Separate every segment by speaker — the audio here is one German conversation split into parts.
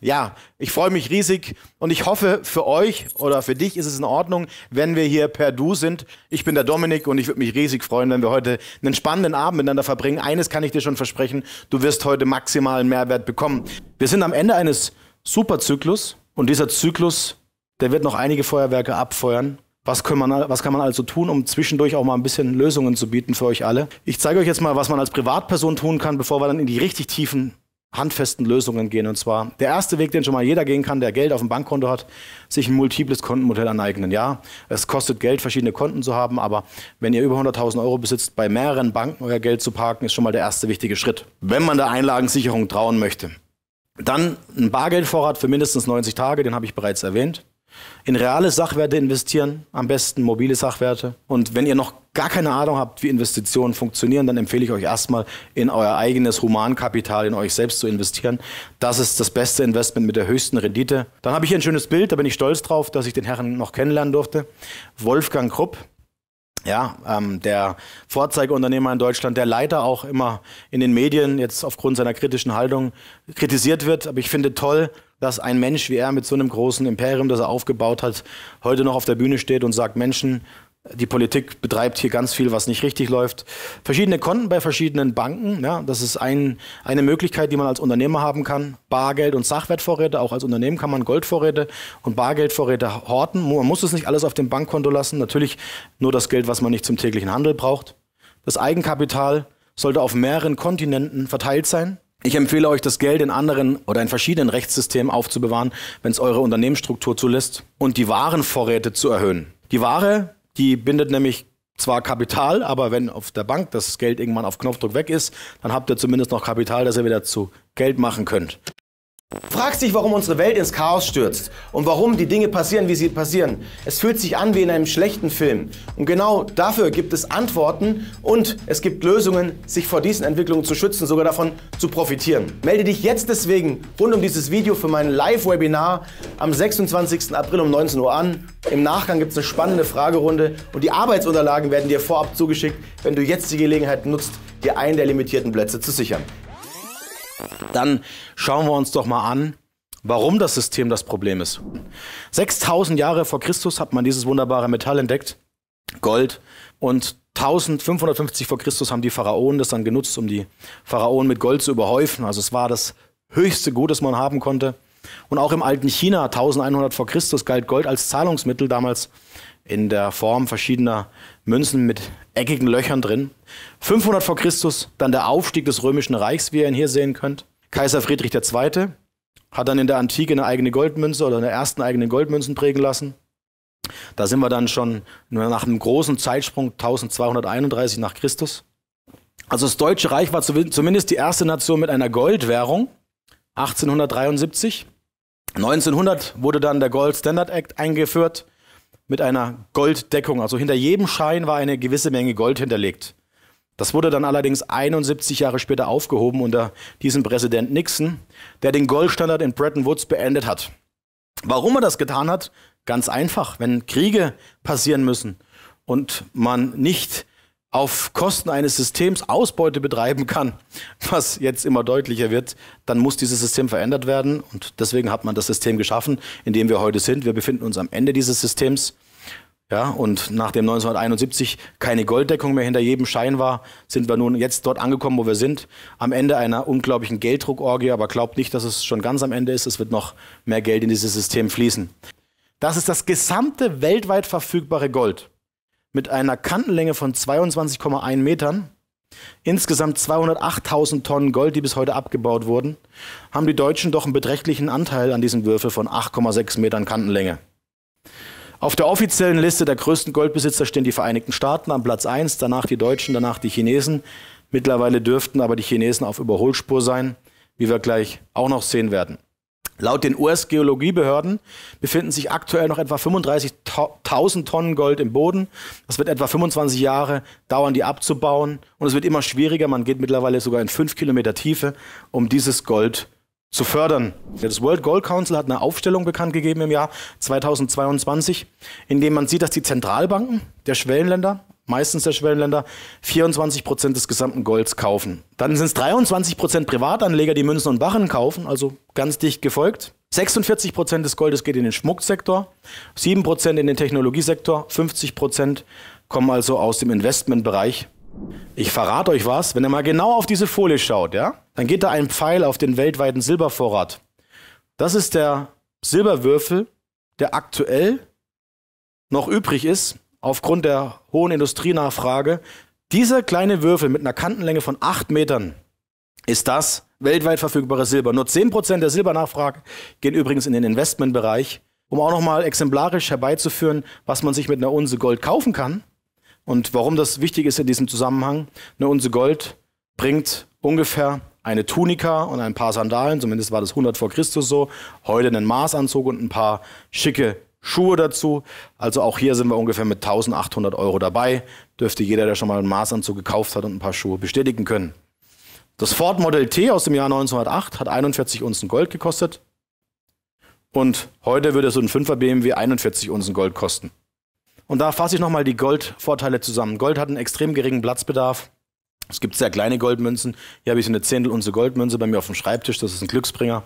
Speaker 1: ja, ich freue mich riesig und ich hoffe für euch oder für dich ist es in Ordnung, wenn wir hier per Du sind. Ich bin der Dominik und ich würde mich riesig freuen, wenn wir heute einen spannenden Abend miteinander verbringen. Eines kann ich dir schon versprechen, du wirst heute maximalen Mehrwert bekommen. Wir sind am Ende eines Superzyklus und dieser Zyklus, der wird noch einige Feuerwerke abfeuern. Was kann, man, was kann man also tun, um zwischendurch auch mal ein bisschen Lösungen zu bieten für euch alle? Ich zeige euch jetzt mal, was man als Privatperson tun kann, bevor wir dann in die richtig tiefen handfesten Lösungen gehen. Und zwar der erste Weg, den schon mal jeder gehen kann, der Geld auf dem Bankkonto hat, sich ein multiples Kontenmodell aneignen. Ja, es kostet Geld, verschiedene Konten zu haben, aber wenn ihr über 100.000 Euro besitzt, bei mehreren Banken euer Geld zu parken, ist schon mal der erste wichtige Schritt, wenn man der Einlagensicherung trauen möchte. Dann ein Bargeldvorrat für mindestens 90 Tage, den habe ich bereits erwähnt in reale Sachwerte investieren, am besten mobile Sachwerte. Und wenn ihr noch gar keine Ahnung habt, wie Investitionen funktionieren, dann empfehle ich euch erstmal in euer eigenes Humankapital, in euch selbst zu investieren. Das ist das beste Investment mit der höchsten Rendite. Dann habe ich hier ein schönes Bild, da bin ich stolz drauf, dass ich den Herrn noch kennenlernen durfte. Wolfgang Krupp, ja, ähm, der Vorzeigeunternehmer in Deutschland, der leider auch immer in den Medien jetzt aufgrund seiner kritischen Haltung kritisiert wird. Aber ich finde toll, dass ein Mensch wie er mit so einem großen Imperium, das er aufgebaut hat, heute noch auf der Bühne steht und sagt, Menschen, die Politik betreibt hier ganz viel, was nicht richtig läuft. Verschiedene Konten bei verschiedenen Banken, ja, das ist ein, eine Möglichkeit, die man als Unternehmer haben kann. Bargeld und Sachwertvorräte, auch als Unternehmen kann man Goldvorräte und Bargeldvorräte horten. Man muss es nicht alles auf dem Bankkonto lassen, natürlich nur das Geld, was man nicht zum täglichen Handel braucht. Das Eigenkapital sollte auf mehreren Kontinenten verteilt sein. Ich empfehle euch, das Geld in anderen oder in verschiedenen Rechtssystemen aufzubewahren, wenn es eure Unternehmensstruktur zulässt und die Warenvorräte zu erhöhen. Die Ware, die bindet nämlich zwar Kapital, aber wenn auf der Bank das Geld irgendwann auf Knopfdruck weg ist, dann habt ihr zumindest noch Kapital, das ihr wieder zu Geld machen könnt. Fragst dich, warum unsere Welt ins Chaos stürzt und warum die Dinge passieren, wie sie passieren. Es fühlt sich an wie in einem schlechten Film. Und genau dafür gibt es Antworten und es gibt Lösungen, sich vor diesen Entwicklungen zu schützen, sogar davon zu profitieren. Melde dich jetzt deswegen rund um dieses Video für mein Live-Webinar am 26. April um 19 Uhr an. Im Nachgang gibt es eine spannende Fragerunde und die Arbeitsunterlagen werden dir vorab zugeschickt, wenn du jetzt die Gelegenheit nutzt, dir einen der limitierten Plätze zu sichern dann schauen wir uns doch mal an, warum das System das Problem ist. 6000 Jahre vor Christus hat man dieses wunderbare Metall entdeckt, Gold, und 1550 vor Christus haben die Pharaonen das dann genutzt, um die Pharaonen mit Gold zu überhäufen. Also es war das höchste Gut, das man haben konnte. Und auch im alten China, 1100 vor Christus, galt Gold als Zahlungsmittel damals in der Form verschiedener Münzen mit eckigen Löchern drin. 500 vor Christus dann der Aufstieg des römischen Reichs, wie ihr ihn hier sehen könnt. Kaiser Friedrich II. hat dann in der Antike eine eigene Goldmünze oder eine ersten eigenen Goldmünzen prägen lassen. Da sind wir dann schon nach einem großen Zeitsprung 1231 nach Christus. Also das Deutsche Reich war zumindest die erste Nation mit einer Goldwährung 1873. 1900 wurde dann der Gold Standard Act eingeführt mit einer Golddeckung. Also hinter jedem Schein war eine gewisse Menge Gold hinterlegt. Das wurde dann allerdings 71 Jahre später aufgehoben unter diesem Präsident Nixon, der den Goldstandard in Bretton Woods beendet hat. Warum er das getan hat? Ganz einfach, wenn Kriege passieren müssen und man nicht auf Kosten eines Systems Ausbeute betreiben kann, was jetzt immer deutlicher wird, dann muss dieses System verändert werden. Und deswegen hat man das System geschaffen, in dem wir heute sind. Wir befinden uns am Ende dieses Systems. Ja, und nachdem 1971 keine Golddeckung mehr hinter jedem Schein war, sind wir nun jetzt dort angekommen, wo wir sind. Am Ende einer unglaublichen Gelddruckorgie, aber glaubt nicht, dass es schon ganz am Ende ist. Es wird noch mehr Geld in dieses System fließen. Das ist das gesamte weltweit verfügbare Gold mit einer Kantenlänge von 22,1 Metern. Insgesamt 208.000 Tonnen Gold, die bis heute abgebaut wurden, haben die Deutschen doch einen beträchtlichen Anteil an diesem Würfel von 8,6 Metern Kantenlänge. Auf der offiziellen Liste der größten Goldbesitzer stehen die Vereinigten Staaten am Platz 1, danach die Deutschen, danach die Chinesen. Mittlerweile dürften aber die Chinesen auf Überholspur sein, wie wir gleich auch noch sehen werden. Laut den US-Geologiebehörden befinden sich aktuell noch etwa 35.000 Tonnen Gold im Boden. Das wird etwa 25 Jahre dauern, die abzubauen. Und es wird immer schwieriger. Man geht mittlerweile sogar in fünf Kilometer Tiefe, um dieses Gold zu fördern. Das World Gold Council hat eine Aufstellung bekannt gegeben im Jahr 2022, in dem man sieht, dass die Zentralbanken der Schwellenländer, meistens der Schwellenländer, 24 Prozent des gesamten Golds kaufen. Dann sind es 23 Prozent Privatanleger, die Münzen und Barren kaufen, also ganz dicht gefolgt. 46 Prozent des Goldes geht in den Schmucksektor, 7 Prozent in den Technologiesektor, 50 Prozent kommen also aus dem Investmentbereich ich verrate euch was, wenn ihr mal genau auf diese Folie schaut, ja, dann geht da ein Pfeil auf den weltweiten Silbervorrat. Das ist der Silberwürfel, der aktuell noch übrig ist, aufgrund der hohen Industrienachfrage. Dieser kleine Würfel mit einer Kantenlänge von 8 Metern ist das weltweit verfügbare Silber. Nur 10% der Silbernachfrage gehen übrigens in den Investmentbereich. Um auch nochmal exemplarisch herbeizuführen, was man sich mit einer Unse Gold kaufen kann, und warum das wichtig ist in diesem Zusammenhang, eine Unze Gold bringt ungefähr eine Tunika und ein paar Sandalen, zumindest war das 100 vor Christus so, heute einen Maßanzug und ein paar schicke Schuhe dazu. Also auch hier sind wir ungefähr mit 1800 Euro dabei. Dürfte jeder, der schon mal einen Maßanzug gekauft hat und ein paar Schuhe bestätigen können. Das Ford Model T aus dem Jahr 1908 hat 41 Unzen Gold gekostet. Und heute würde so ein 5er BMW 41 Unzen Gold kosten. Und da fasse ich nochmal die Goldvorteile zusammen. Gold hat einen extrem geringen Platzbedarf. Es gibt sehr kleine Goldmünzen. Hier habe ich so eine Zehntelunze Goldmünze bei mir auf dem Schreibtisch. Das ist ein Glücksbringer.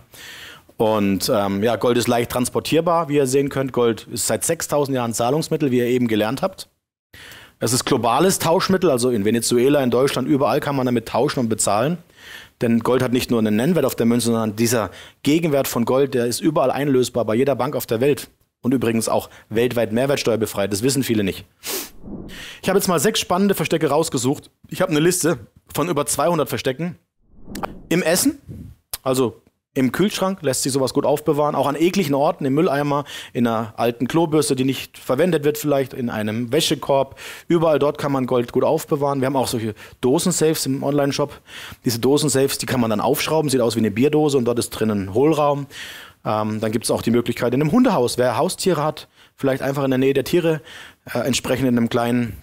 Speaker 1: Und ähm, ja, Gold ist leicht transportierbar, wie ihr sehen könnt. Gold ist seit 6000 Jahren Zahlungsmittel, wie ihr eben gelernt habt. Es ist globales Tauschmittel, also in Venezuela, in Deutschland, überall kann man damit tauschen und bezahlen. Denn Gold hat nicht nur einen Nennwert auf der Münze, sondern dieser Gegenwert von Gold, der ist überall einlösbar, bei jeder Bank auf der Welt und übrigens auch weltweit mehrwertsteuerbefreit. Das wissen viele nicht. Ich habe jetzt mal sechs spannende Verstecke rausgesucht. Ich habe eine Liste von über 200 Verstecken. Im Essen, also im Kühlschrank lässt sich sowas gut aufbewahren, auch an ekligen Orten, im Mülleimer, in einer alten Klobürste, die nicht verwendet wird vielleicht, in einem Wäschekorb. Überall dort kann man Gold gut aufbewahren. Wir haben auch solche Dosen-Safes im Online-Shop. Diese Dosen-Safes, die kann man dann aufschrauben, sieht aus wie eine Bierdose und dort ist drinnen Hohlraum. Ähm, dann gibt es auch die Möglichkeit in einem Hundehaus, wer Haustiere hat, vielleicht einfach in der Nähe der Tiere, äh, entsprechend in einem kleinen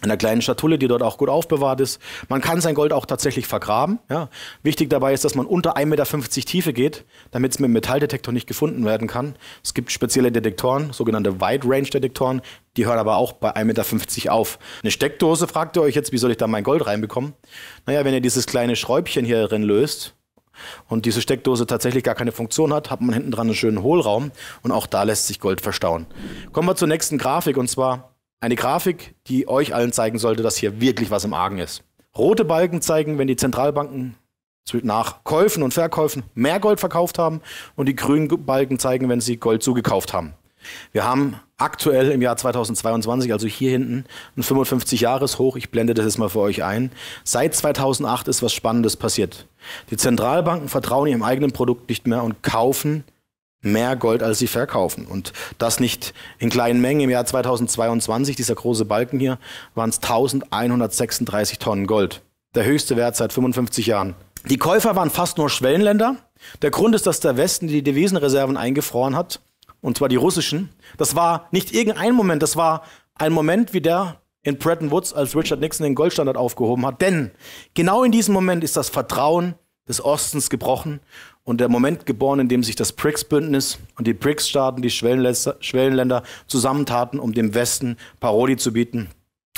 Speaker 1: in einer kleinen Schatulle, die dort auch gut aufbewahrt ist. Man kann sein Gold auch tatsächlich vergraben. Ja. Wichtig dabei ist, dass man unter 1,50 Meter Tiefe geht, damit es mit dem Metalldetektor nicht gefunden werden kann. Es gibt spezielle Detektoren, sogenannte Wide-Range-Detektoren, die hören aber auch bei 1,50 Meter auf. Eine Steckdose fragt ihr euch jetzt, wie soll ich da mein Gold reinbekommen? Naja, wenn ihr dieses kleine Schräubchen hier drin löst, und diese Steckdose tatsächlich gar keine Funktion hat, hat man hinten dran einen schönen Hohlraum und auch da lässt sich Gold verstauen. Kommen wir zur nächsten Grafik und zwar eine Grafik, die euch allen zeigen sollte, dass hier wirklich was im Argen ist. Rote Balken zeigen, wenn die Zentralbanken nach Käufen und Verkäufen mehr Gold verkauft haben und die grünen Balken zeigen, wenn sie Gold zugekauft haben. Wir haben aktuell im Jahr 2022, also hier hinten, ein 55-Jahres-Hoch. Ich blende das jetzt mal für euch ein. Seit 2008 ist was Spannendes passiert. Die Zentralbanken vertrauen ihrem eigenen Produkt nicht mehr und kaufen mehr Gold, als sie verkaufen. Und das nicht in kleinen Mengen. Im Jahr 2022, dieser große Balken hier, waren es 1136 Tonnen Gold. Der höchste Wert seit 55 Jahren. Die Käufer waren fast nur Schwellenländer. Der Grund ist, dass der Westen die Devisenreserven eingefroren hat und zwar die russischen. Das war nicht irgendein Moment, das war ein Moment wie der in Bretton Woods, als Richard Nixon den Goldstandard aufgehoben hat. Denn genau in diesem Moment ist das Vertrauen des Ostens gebrochen und der Moment geboren, in dem sich das BRICS-Bündnis und die BRICS-Staaten, die Schwellenländer, zusammentaten, um dem Westen Paroli zu bieten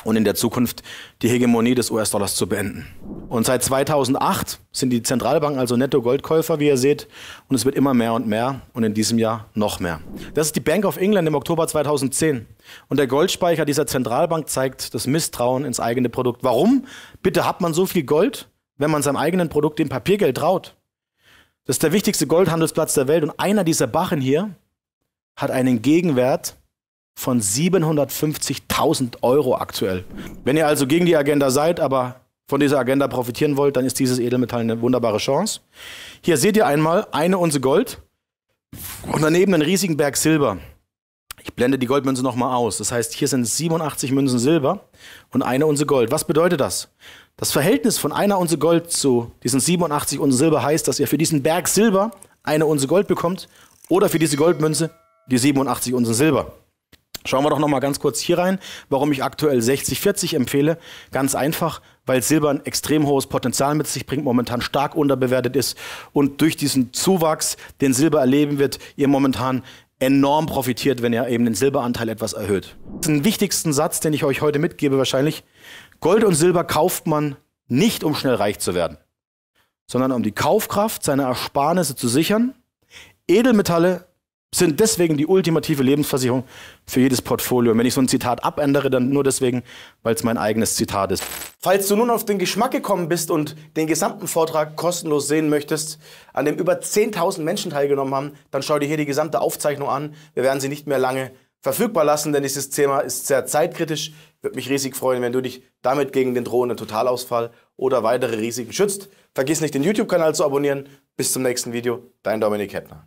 Speaker 1: und in der Zukunft die Hegemonie des US-Dollars zu beenden. Und seit 2008 sind die Zentralbanken also Netto-Goldkäufer, wie ihr seht, und es wird immer mehr und mehr und in diesem Jahr noch mehr. Das ist die Bank of England im Oktober 2010 und der Goldspeicher dieser Zentralbank zeigt das Misstrauen ins eigene Produkt. Warum bitte hat man so viel Gold, wenn man seinem eigenen Produkt dem Papiergeld traut? Das ist der wichtigste Goldhandelsplatz der Welt und einer dieser Bachen hier hat einen Gegenwert von 750.000 Euro aktuell. Wenn ihr also gegen die Agenda seid, aber von dieser Agenda profitieren wollt, dann ist dieses Edelmetall eine wunderbare Chance. Hier seht ihr einmal eine Unze Gold und daneben einen riesigen Berg Silber. Ich blende die Goldmünze nochmal aus. Das heißt, hier sind 87 Münzen Silber und eine Unze Gold. Was bedeutet das? Das Verhältnis von einer Unze Gold zu diesen 87 Unzen Silber heißt, dass ihr für diesen Berg Silber eine Unze Gold bekommt oder für diese Goldmünze die 87 Unzen Silber. Schauen wir doch nochmal ganz kurz hier rein, warum ich aktuell 60-40 empfehle. Ganz einfach, weil Silber ein extrem hohes Potenzial mit sich bringt, momentan stark unterbewertet ist und durch diesen Zuwachs, den Silber erleben wird, ihr momentan enorm profitiert, wenn ihr eben den Silberanteil etwas erhöht. Den wichtigsten Satz, den ich euch heute mitgebe wahrscheinlich, Gold und Silber kauft man nicht, um schnell reich zu werden, sondern um die Kaufkraft seiner Ersparnisse zu sichern. Edelmetalle sind deswegen die ultimative Lebensversicherung für jedes Portfolio. Und wenn ich so ein Zitat abändere, dann nur deswegen, weil es mein eigenes Zitat ist. Falls du nun auf den Geschmack gekommen bist und den gesamten Vortrag kostenlos sehen möchtest, an dem über 10.000 Menschen teilgenommen haben, dann schau dir hier die gesamte Aufzeichnung an. Wir werden sie nicht mehr lange verfügbar lassen, denn dieses Thema ist sehr zeitkritisch. Würde mich riesig freuen, wenn du dich damit gegen den drohenden Totalausfall oder weitere Risiken schützt. Vergiss nicht, den YouTube-Kanal zu abonnieren. Bis zum nächsten Video. Dein Dominik Hettner.